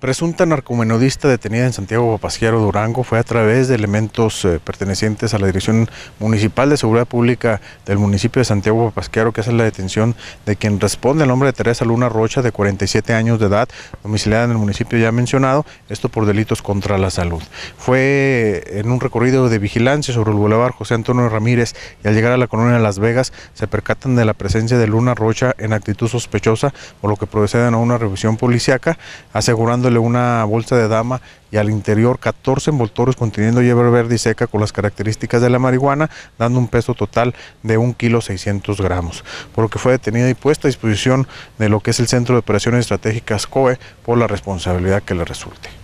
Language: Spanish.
Presunta narcomenodista detenida en Santiago Papasquiaro, Durango, fue a través de elementos eh, pertenecientes a la Dirección Municipal de Seguridad Pública del municipio de Santiago Papasquiaro, que es la detención de quien responde al nombre de Teresa Luna Rocha, de 47 años de edad, domiciliada en el municipio ya mencionado, esto por delitos contra la salud. Fue en un recorrido de vigilancia sobre el Boulevard José Antonio Ramírez y al llegar a la colonia Las Vegas se percatan de la presencia de Luna Rocha en actitud sospechosa, por lo que proceden a una revisión policiaca, asegurando una bolsa de dama y al interior 14 envoltores conteniendo hierba verde y seca con las características de la marihuana, dando un peso total de 1 kilo 600 gramos, por lo que fue detenida y puesta a disposición de lo que es el Centro de Operaciones Estratégicas COE por la responsabilidad que le resulte.